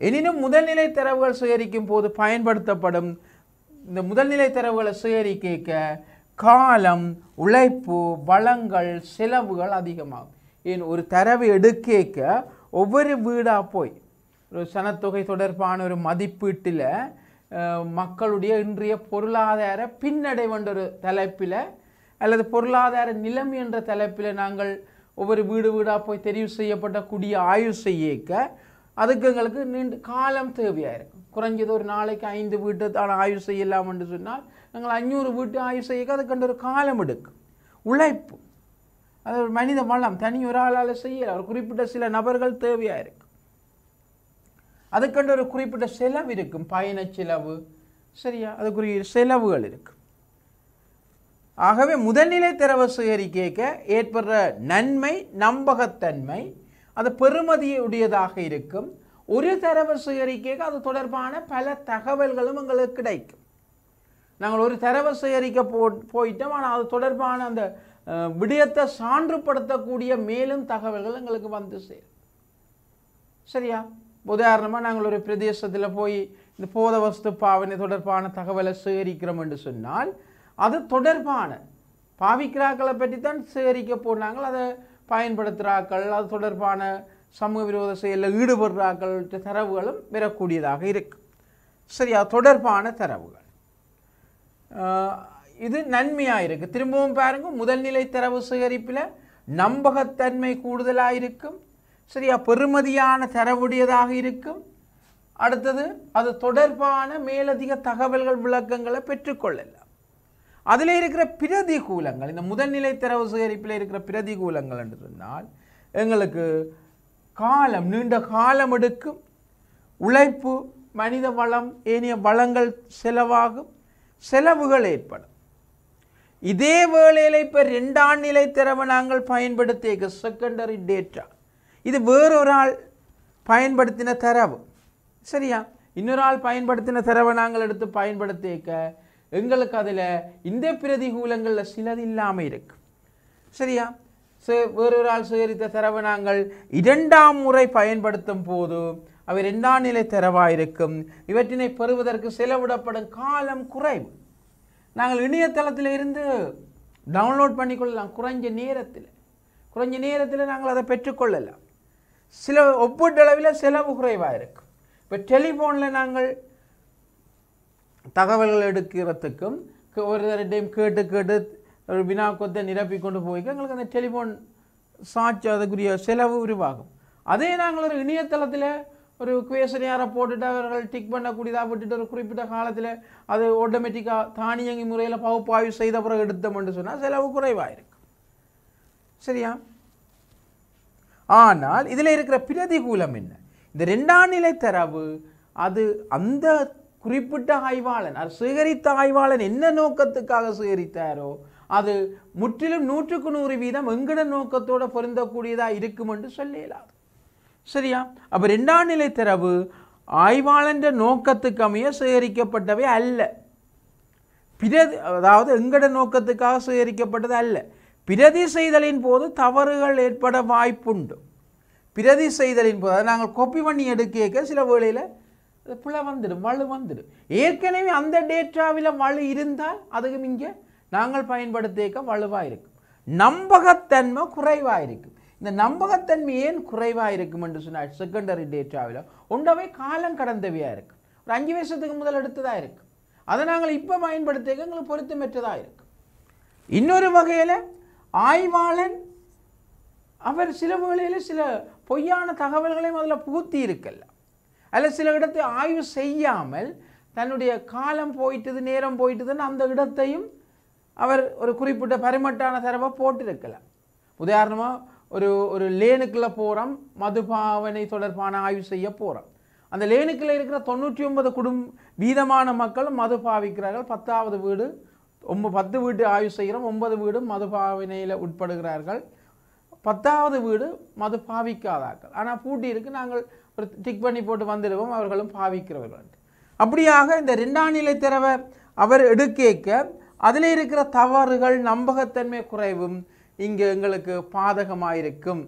எனினும் முதல்நிலை தரவுகள் சேகரிக்கும் போது பயன்படுத்தப்படும் இந்த முதல்நிலை தரவுகளை சேகரிக்க காலம் உழைப்பு வளங்கள் செலவுகள் அதிகமாகும் ஏன் ஒரு தரவை எடுக்க ஒவ்வொரு வீடாக போய் ஒரு சனத்தொகை தொடர்பான ஒரு மதிப்பீட்டில் மக்களுடைய இன்றைய பொருளாதார பின்னடைவென்ற ஒரு தலைப்பில் அல்லது பொருளாதார நிலம் என்ற தலைப்பில் நாங்கள் ஒவ்வொரு வீடு வீடாக போய் தெரிவு செய்யப்பட்ட குடியை ஆய்வு செய்யக்க அதுக்கு எங்களுக்கு நீண்ட காலம் தேவையாக இருக்கும் குறைஞ்சது ஒரு நாளைக்கு ஐந்து வீட்டு தான் ஆய்வு செய்யலாம் என்று சொன்னால் நாங்கள் அஞ்சூறு வீட்டு ஆய்வு செய்ய அதுக்கண்டு ஒரு காலம் எடுக்கும் உழைப்பு அது ஒரு மனித வளம் தனி ஒரு ஆளால் செய்யலை ஒரு குறிப்பிட்ட சில நபர்கள் தேவையாக இருக்கும் அதுக்கண்டு ஒரு குறிப்பிட்ட செலவு இருக்கும் பயண செலவு சரியா அதுக்குரிய செலவுகள் இருக்கும் ஆகவே முதல்நிலை திரவ சேகரிக்க ஏற்படுற நன்மை நம்பகத்தன்மை அது பெறுமதியுடையதாக இருக்கும் ஒரு தரவு சேகரிக்க அது தொடர்பான பல தகவல்களும் எங்களுக்கு கிடைக்கும் நாங்கள் ஒரு தரவு சேகரிக்க போ போயிட்டோம் ஆனால் அது தொடர்பான அந்த விடயத்தை சான்றுபடுத்தக்கூடிய மேலும் தகவல்கள் எங்களுக்கு வந்து சேரும் சரியா உதாரணமாக நாங்கள் ஒரு பிரதேசத்தில் போய் இந்த போத வஸ்து பாவனை தொடர்பான தகவலை சேகரிக்கிறோம் என்று சொன்னால் அது தொடர்பான பாவிக்கிறாக்களை பற்றி தான் சேகரிக்க போனாங்கள் அதை பயன்படுத்துகிறாக்கள் அது தொடர்பான சமூக விரோத செயலில் ஈடுபடுறார்கள் தரவுகளும் பெறக்கூடியதாக இருக்கு சரியா தொடர்பான தரவுகள் இது நன்மையாக இருக்குது திரும்பவும் பாருங்கள் முதல்நிலை தரவு சேகரிப்பில் நம்பகத்தன்மை கூடுதலாக இருக்கும் சரியா பெருமதியான தரவுடையதாக இருக்கும் அடுத்தது அது தொடர்பான மேலதிக தகவல்கள் விளக்கங்களை பெற்றுக்கொள்ளலாம் அதில் இருக்கிற பிரதிகூலங்கள் இந்த முதல்நிலை தரவு சேகரிப்பில் இருக்கிற பிரதிகூலங்கள் என்று சொன்னால் எங்களுக்கு காலம் நீண்ட காலம் எடுக்கும் உழைப்பு மனித வளம் ஏனைய வளங்கள் செலவாகும் செலவுகள் ஏற்படும் இதே வேளையில் இப்போ ரெண்டாம் நிலை திறவை நாங்கள் பயன்படுத்திய செகண்டரி டேட்டா இது வேறொரு ஆள் பயன்படுத்தின தரவு சரியா இன்னொரு ஆள் பயன்படுத்தின தரவை நாங்கள் எடுத்து பயன்படுத்திக்க எங்களுக்கு அதில் இந்த பிரதிகூலங்களில் சிலது இல்லாமல் இருக்கு சரியா வேறொரால் சேகரித்த தரவு நாங்கள் இரண்டாம் முறை பயன்படுத்தும் போது அவை இரண்டாம் நிலை தரவாயிருக்கும் இவற்றினை பெறுவதற்கு செலவிடப்படும் காலம் குறைவு நாங்கள் இணையதளத்தில் இருந்து டவுன்லோட் பண்ணிக்கொள்ளலாம் குறைஞ்ச நேரத்தில் குறைஞ்ச நேரத்தில் நாங்கள் அதை பெற்றுக்கொள்ளலாம் சில ஒப்பீட்டளவில் செலவு குறைவாக இருக்கும் இப்போ டெலிஃபோனில் நாங்கள் தகவல்கள் எடுக்கிறதுக்கும் ஒருத்தரிடையும் கேட்டு கேட்டு ஒரு கொத்தை நிரப்பி கொண்டு போய் எங்களுக்கு அந்த டெலிஃபோன் சாட்சி அதுக்குரிய செலவு உருவாகும் அதே நாங்கள் ஒரு இணையதளத்தில் ஒரு குவேசனையாரை போட்டுட்டு அவர்கள் டிக் பண்ணக்கூடியதாக போட்டுட்டு ஒரு குறிப்பிட்ட காலத்தில் அது ஆட்டோமேட்டிக்காக தானியங்கி முறையில் பகுப்பாய்வு செய்த பிறகு எடுத்தோம்னு சொன்னால் செலவு குறைவாக இருக்கும் சரியா ஆனால் இதில் இருக்கிற பிரதிகூலம் என்ன இந்த ரெண்டாம் நிலை தரவு அது அந்த குறிப்பிட்ட ஆய்வாளன் அவர் சேகரித்த ஆய்வாளன் என்ன நோக்கத்துக்காக சேகரித்தாரோ அது முற்றிலும் நூற்றுக்கு நூறு வீதம் எங்கட நோக்கத்தோடு பொருந்தக்கூடியதாக இருக்கும் என்று சொல்லலாம் சரியா அப்போ ரெண்டாம் நிலை தரவு ஆய்வாளன்ற நோக்கத்துக்கு அமைய சேகரிக்கப்பட்டவை அல்ல பிரதி அதாவது எங்கட நோக்கத்துக்காக சேகரிக்கப்பட்டது அல்ல பிரதி செய்தலின் போது தவறுகள் ஏற்பட வாய்ப்புண்டு பிரதி செய்தலின் போது அதை நாங்கள் கொப்பி பண்ணி எடுக்க சில வேளையில் அது வந்துடும் வலு வந்துடும் ஏற்கனவே அந்த டேட்டாவில் வலு இருந்தால் அதுவும் இங்கே நாங்கள் பயன்படுத்திக்க வலுவாக இருக்கும் நம்பகத்தன்மை குறைவாக இருக்கும் இந்த நம்பகத்தன்மை ஏன் குறைவாக இருக்கும் என்று சொன்னால் செகண்டரி டேட்டாவில் உண்டாவே காலம் கடந்தவையாக இருக்கும் ஒரு அஞ்சு வருஷத்துக்கு முதல் எடுத்ததாக இருக்கும் அதை நாங்கள் இப்போ பயன்படுத்திக்க எங்களுக்கு பொருத்தமற்றதாக இருக்கும் இன்னொரு வகையில் ஆய்வாளன் அவர் சில வகையில் சில பொய்யான தகவல்களையும் அதில் புகுத்தி இருக்கல அல்ல சில இடத்தை ஆய்வு செய்யாமல் தன்னுடைய காலம் போயிட்டது நேரம் போயிட்டுதுன்னு அந்த இடத்தையும் அவர் ஒரு குறிப்பிட்ட பரிமட்டான தரவை போட்டிருக்கலை உதாரணமாக ஒரு ஒரு லேனுக்குள்ளே போகிறோம் மதுபாவனை தொடர்பான ஆய்வு செய்ய போகிறோம் அந்த லேனுக்குள்ளே இருக்கிற தொண்ணூற்றி ஒன்பது குடும் வீதமான மக்கள் மது பாவிக்கிறார்கள் பத்தாவது வீடு ஒம்ப பத்து வீட்டு ஆய்வு செய்கிறோம் ஒன்பது வீடும் மதுபாவனையில் உட்படுகிறார்கள் பத்தாவது வீடு மது பாவிக்காதார்கள் ஆனால் பூட்டி நாங்கள் ஒரு டிக் பண்ணி போட்டு வந்துடுவோம் அவர்களும் பாவிக்கிறவர்கள் அப்படியாக இந்த ரெண்டாம் நிலை திறவை அவர் எடுக்கேக்க அதில் இருக்கிற தவறுகள் நம்பகத்தன்மை குறைவும் இங்கே எங்களுக்கு பாதகமாயிருக்கும்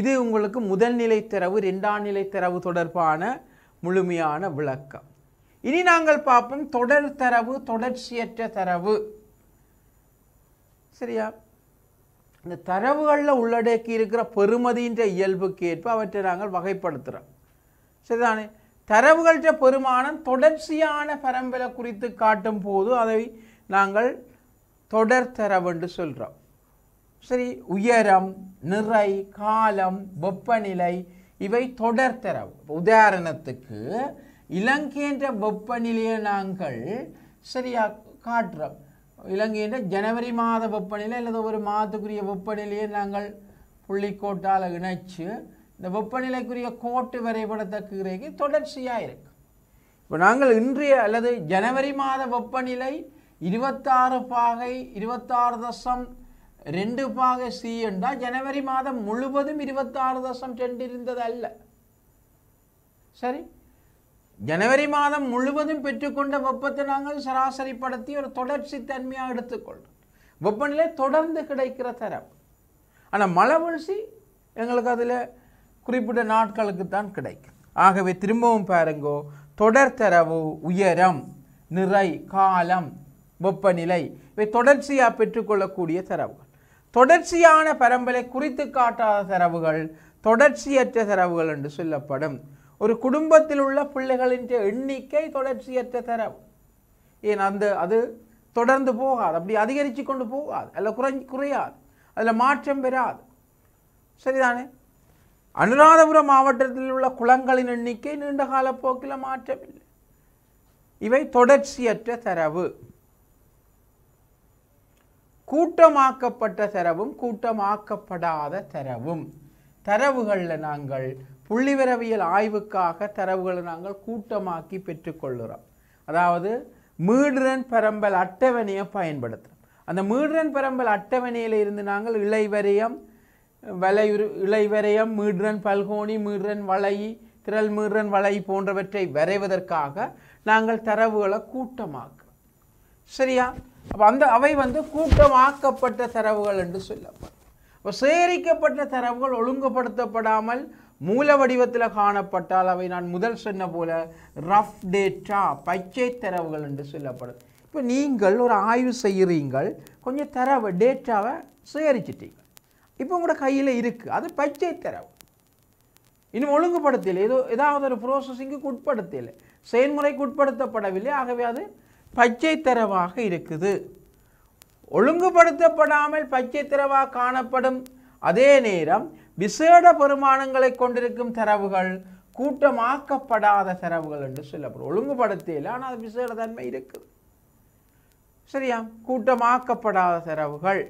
இது உங்களுக்கு முதல் நிலை திறவு ரெண்டாம் நிலை திறவு தொடர்பான முழுமையான விளக்கம் இனி நாங்கள் பார்ப்போம் தொடர் தரவு தொடர்ச்சியற்ற தரவு சரியா இந்த தரவுகளில் உள்ளடக்கி இருக்கிற பெருமதின்ற இயல்புக்கு ஏற்ப அவற்றை நாங்கள் வகைப்படுத்துகிறோம் சரிதானே தரவுகள்கிட்ட பெருமானம் தொடர்ச்சியான பரம்பலை குறித்து காட்டும் போது அதை நாங்கள் தொடர் தரவுன்னு சொல்கிறோம் சரி உயரம் நிறை காலம் வெப்பநிலை இவை தொடர் தரவு உதாரணத்துக்கு இலங்கைன்ற வெப்பநிலையை நாங்கள் சரியாக காட்டுறோம் இலங்கையின் ஜனவரி மாத வெப்பநிலை அல்லது ஒரு மாதத்துக்குரிய வெப்பநிலையை நாங்கள் புள்ளிக்கோட்டால் இணைச்சு இந்த வெப்பநிலைக்குரிய கோட்டு வரைபடத்தை தொடர்ச்சியாக இருக்கு இப்போ நாங்கள் இன்றைய அல்லது ஜனவரி மாத வெப்பநிலை இருபத்தாறு பாகை இருபத்தாறு தசம் ரெண்டு பாகை சி என்றால் ஜனவரி மாதம் முழுவதும் இருபத்தாறு தசம் ரெண்டு இருந்தது அல்ல சரி ஜனவரி மாதம் முழுவதும் பெற்றுக்கொண்ட வெப்பத்தை நாங்கள் சராசரிப்படுத்தி ஒரு தொடர்ச்சி தன்மையாக எடுத்துக்கொள்ளும் வெப்பநிலை தொடர்ந்து கிடைக்கிற தரம் ஆனால் மழை வீழ்ச்சி எங்களுக்கு அதில் குறிப்பிட்ட நாட்களுக்கு தான் கிடைக்கும் ஆகவே திரும்பவும் பாருங்கோ தொடர் தரவு உயரம் நிறை காலம் வெப்பநிலை இவை தொடர்ச்சியாக பெற்றுக்கொள்ளக்கூடிய தரவுகள் தொடர்ச்சியான பரம்பலை குறித்து காட்டாத தரவுகள் தொடர்ச்சியற்ற தரவுகள் என்று சொல்லப்படும் ஒரு குடும்பத்தில் உள்ள பிள்ளைகளின் எண்ணிக்கை தொடர்ச்சியற்ற தரம் ஏன் அந்த அது தொடர்ந்து போகாது அப்படி அதிகரித்து கொண்டு போகாது அல்ல குறை குறையாது அதில் மாற்றம் பெறாது சரிதானே அனுராதபுரம் மாவட்டத்தில் உள்ள குளங்களின் எண்ணிக்கை நீண்ட கால போக்கில் மாற்றமில்லை இவை தொடர்ச்சியற்ற தரவு கூட்டமாக்கப்பட்ட தரவும் கூட்டமாக்கப்படாத தரவும் தரவுகளில் நாங்கள் புள்ளிவரவியல் ஆய்வுக்காக தரவுகளை நாங்கள் கூட்டமாக்கி பெற்றுக்கொள்கிறோம் அதாவது மீடுரன் பரம்பல் அட்டவணையை பயன்படுத்துகிறோம் அந்த மீடுரன் பரம்பல் அட்டவணையில் இருந்து நாங்கள் இளைவரையம் வலையுறு இளைவரையம் மீடுரன் பல்கோணி மீடுரன் வலை திரள் மீடுரன் வலை போன்றவற்றை வரைவதற்காக நாங்கள் தரவுகளை கூட்டமாக்குறோம் சரியா அப்போ அந்த அவை வந்து கூட்டமாக்கப்பட்ட தரவுகள் என்று சொல்லப்படும் இப்போ சேகரிக்கப்பட்ட தரவுகள் ஒழுங்குபடுத்தப்படாமல் மூல வடிவத்தில் காணப்பட்டால் அவை நான் முதல் சொன்ன போல ரஃப் டேட்டா பச்சை தரவுகள் என்று சொல்லப்படும் இப்போ நீங்கள் ஒரு ஆய்வு செய்கிறீங்கள் கொஞ்சம் தரவை டேட்டாவை சேகரிச்சிட்டீங்க இப்போ உங்களோட கையில் இருக்குது அது பச்சை தரவு இன்னும் ஒழுங்குபடுத்தலை ஏதோ ஏதாவது ஒரு ப்ரோசஸிங்க்கு உட்படுத்தலை செயல்முறைக்கு உட்படுத்தப்படவில்லை ஆகவே அது பச்சை தரவாக இருக்குது ஒழுங்குபடுத்தப்படாமல் பச்சை திரவா காணப்படும் அதே நேரம் விசேட பெருமானங்களை கொண்டிருக்கும் தரவுகள் கூட்டமாக்கப்படாத தரவுகள் என்று சொல்லப்படும் ஒழுங்குபடுத்தியில் ஆனால் அது விசேட தன்மை இருக்குது சரியா கூட்டமாக்கப்படாத தரவுகள்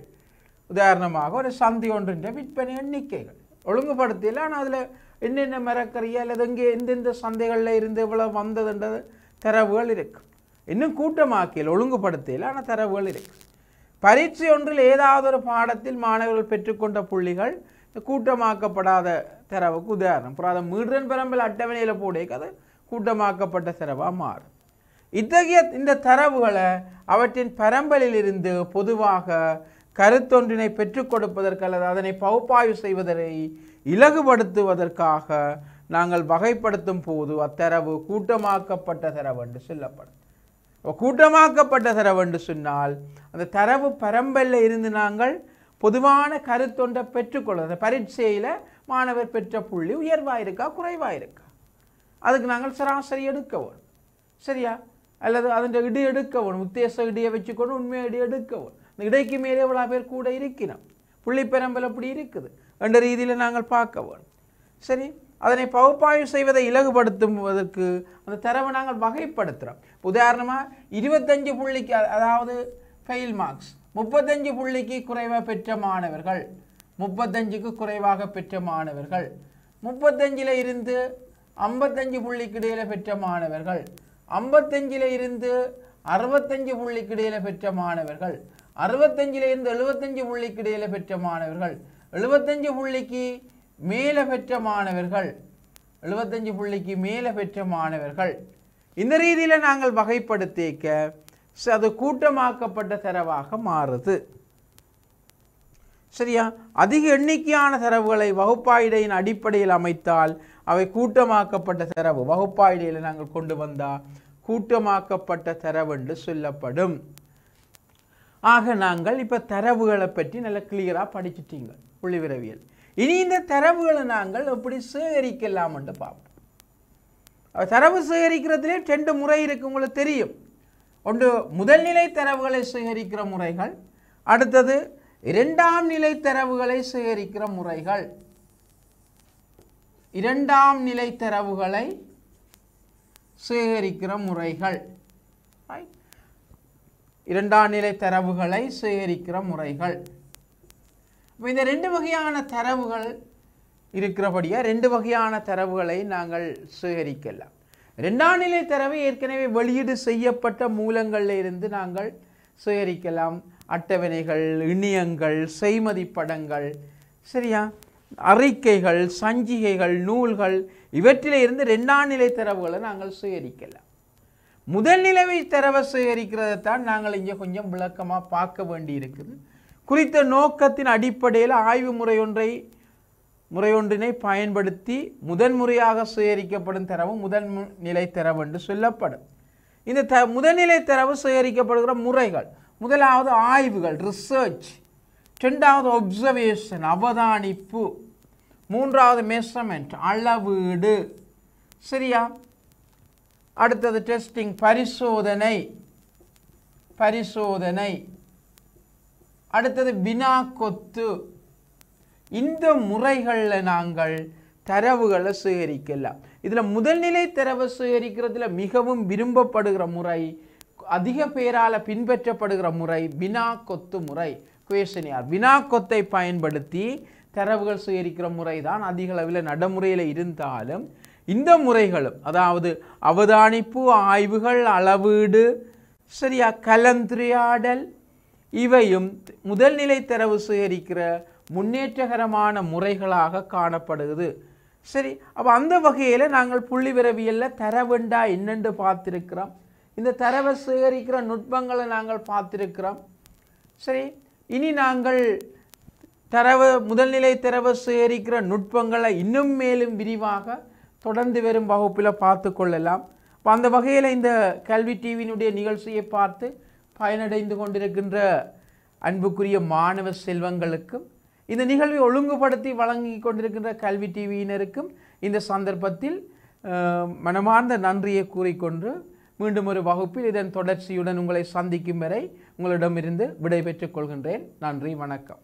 உதாரணமாக ஒரு சந்தி ஒன்றின் விற்பனை எண்ணிக்கைகள் ஒழுங்குபடுத்தியில் ஆனால் அதில் என்னென்ன மரக்கறியா அல்லது எங்கே எந்தெந்த சந்தைகளில் இருந்து இவ்வளோ வந்ததுன்றது தரவுகள் இருக்கு இன்னும் கூட்டமாக்கியில் ஒழுங்குபடுத்தியில் ஆனால் தரவுகள் இருக்குது பரீட்சை ஒன்றில் ஏதாவது ஒரு பாடத்தில் மாணவர்கள் பெற்றுக்கொண்ட புள்ளிகள் கூட்டமாக்கப்படாத தரவுக்கு உதாரணம் அப்புறம் அதை மீடன் பெரம்பல் அட்டவணையில் போடே அது கூட்டமாக்கப்பட்ட தரவாக மாறும் இத்தகைய இந்த தரவுகளை அவற்றின் பரம்பலிலிருந்து பொதுவாக கருத்தொன்றினை பெற்றுக் கொடுப்பதற்கு அல்லது அதனை பகுப்பாய்வு செய்வதை இலகுபடுத்துவதற்காக நாங்கள் வகைப்படுத்தும் போது அத்தரவு கூட்டமாக்கப்பட்ட தரவு என்று சொல்லப்படும் கூட்டமாக்கப்பட்ட தரவு என்று சொன்னால் அந்த தரவு பரம்பல்ல இருந்து நாங்கள் பொதுவான கருத்தொன்றை பெற்றுக்கொள்ள அந்த பரீட்சையில் மாணவர் பெற்ற புள்ளி உயர்வாக இருக்கா குறைவாக இருக்கா அதுக்கு நாங்கள் சராசரி எடுக்க வேணும் சரியா அல்லது அதன் இடி எடுக்க வேணும் உத்தேச இடியை வச்சுக்கொண்டு உண்மையை இடி எடுக்க வேணும் இந்த இடைக்கு மேலே எவ்வளோ பேர் கூட இருக்கிறோம் புள்ளி பெரம்பல் அப்படி இருக்குது என்ற ரீதியில் நாங்கள் பார்க்க வேணும் சரி அதனை பகுப்பாய்வு செய்வதை இலகுபடுத்துவதற்கு அந்த தரவை நாங்கள் வகைப்படுத்துகிறோம் உதாரணமாக இருபத்தஞ்சு புள்ளிக்கு அதாவது ஃபெயில் மார்க்ஸ் முப்பத்தஞ்சு புள்ளிக்கு குறைவாக பெற்ற மாணவர்கள் முப்பத்தஞ்சுக்கு குறைவாக பெற்ற மாணவர்கள் முப்பத்தஞ்சில் இருந்து ஐம்பத்தஞ்சு புள்ளிக்கு இடையில் பெற்ற மாணவர்கள் ஐம்பத்தஞ்சில் இருந்து அறுபத்தஞ்சு புள்ளிக்கு இடையில் பெற்ற மாணவர்கள் அறுபத்தஞ்சிலிருந்து எழுபத்தஞ்சு புள்ளிக்கு இடையில் பெற்ற மாணவர்கள் எழுபத்தஞ்சு புள்ளிக்கு மேலே பெற்ற மாணவர்கள் எழுபத்தஞ்சு புள்ளிக்கு மேலே பெற்ற மாணவர்கள் இந்த ரீதியில் நாங்கள் வகைப்படுத்திக்க அது கூட்டமாக்கப்பட்ட தரவாக மாறுது சரியா அதிக எண்ணிக்கையான தரவுகளை வகுப்பாயிடையின் அடிப்படையில் அமைத்தால் அவை கூட்டமாக்கப்பட்ட தரவு வகுப்பாயிடையில் நாங்கள் கொண்டு வந்தால் கூட்டமாக்கப்பட்ட தரவு என்று சொல்லப்படும் ஆக நாங்கள் இப்போ தரவுகளை பற்றி நல்லா கிளியராக படிச்சுட்டீங்க புள்ளிவிரவியல் இனி இந்த தரவுகளை நாங்கள் எப்படி என்று பார்ப்போம் தரவு சேகரிக்கிறதுலே ரெண்டு முறை இருக்கு உங்களுக்கு தெரியும் ஒன்று முதல் நிலை தரவுகளை சேகரிக்கிற முறைகள் அடுத்தது இரண்டாம் நிலை தரவுகளை சேகரிக்கிற முறைகள் இரண்டாம் நிலை தரவுகளை சேகரிக்கிற முறைகள் இரண்டாம் நிலை தரவுகளை சேகரிக்கிற முறைகள் இப்போ இந்த ரெண்டு வகையான தரவுகள் இருக்கிறபடியாக ரெண்டு வகையான தரவுகளை நாங்கள் சேகரிக்கலாம் ரெண்டாம் நிலை தரவை ஏற்கனவே வெளியீடு செய்யப்பட்ட மூலங்களில் இருந்து நாங்கள் சேகரிக்கலாம் அட்டவணைகள் இணியங்கள் செய்மதி படங்கள் சரியா அறிக்கைகள் சஞ்சிகைகள் நூல்கள் இவற்றிலிருந்து ரெண்டாம் நிலை தரவுகளை நாங்கள் சேகரிக்கலாம் முதல் நிலவை தரவை சேகரிக்கிறதை தான் நாங்கள் இங்கே கொஞ்சம் விளக்கமாக பார்க்க வேண்டி இருக்குது குறித்த நோக்கத்தின் அடிப்படையில் ஆய்வு முறையொன்றை முறையொன்றினை பயன்படுத்தி முதன்முறையாக சேகரிக்கப்படும் தரவு முதன் நிலை தரவு என்று சொல்லப்படும் இந்த த முதல்நிலை தரவு சேகரிக்கப்படுகிற முறைகள் முதலாவது ஆய்வுகள் ரிசர்ச் ரெண்டாவது ஒப்சர்வேஷன் அவதானிப்பு மூன்றாவது மெஷர்மெண்ட் அளவீடு சரியா அடுத்தது டெஸ்டிங் பரிசோதனை பரிசோதனை அடுத்தது வினா கொத்து இந்த முறைகளில் நாங்கள் தரவுகளை சேகரிக்கலாம் இதில் முதல்நிலை தரவை சேகரிக்கிறதுல மிகவும் விரும்பப்படுகிற முறை அதிக பேரால் பின்பற்றப்படுகிற முறை வினா கொத்து முறை குவேஷனியார் வினா கொத்தை பயன்படுத்தி தரவுகள் சேகரிக்கிற முறை தான் அதிக அளவில் நடைமுறையில் இருந்தாலும் இந்த முறைகளும் அதாவது அவதானிப்பு ஆய்வுகள் அளவீடு சரியா கலந்துரையாடல் இவையும் முதல்நிலை தரவு சேகரிக்கிற முன்னேற்றகரமான முறைகளாக காணப்படுகிறது சரி அப்போ அந்த வகையில் நாங்கள் புள்ளி விரவியலில் தரவுண்டா என்னென்று பார்த்துருக்கிறோம் இந்த தரவை சேகரிக்கிற நுட்பங்களை நாங்கள் பார்த்துருக்கிறோம் சரி இனி நாங்கள் தரவு முதல்நிலை தரவை சேகரிக்கிற நுட்பங்களை இன்னும் மேலும் விரிவாக தொடர்ந்து வரும் வகுப்பில் பார்த்து கொள்ளலாம் அந்த வகையில் இந்த கல்வி டிவியினுடைய நிகழ்ச்சியை பார்த்து பயனடைந்து கொண்டிருக்கின்ற அன்புக்குரிய மாணவ செல்வங்களுக்கும் இந்த நிகழ்வை ஒழுங்குபடுத்தி வழங்கி கொண்டிருக்கின்ற கல்வி டிவியினருக்கும் இந்த சந்தர்ப்பத்தில் மனமார்ந்த நன்றியை கூறிக்கொண்டு மீண்டும் ஒரு வகுப்பில் இதன் தொடர்ச்சியுடன் உங்களை சந்திக்கும் வரை உங்களிடமிருந்து விடைபெற்றுக் கொள்கின்றேன் நன்றி வணக்கம்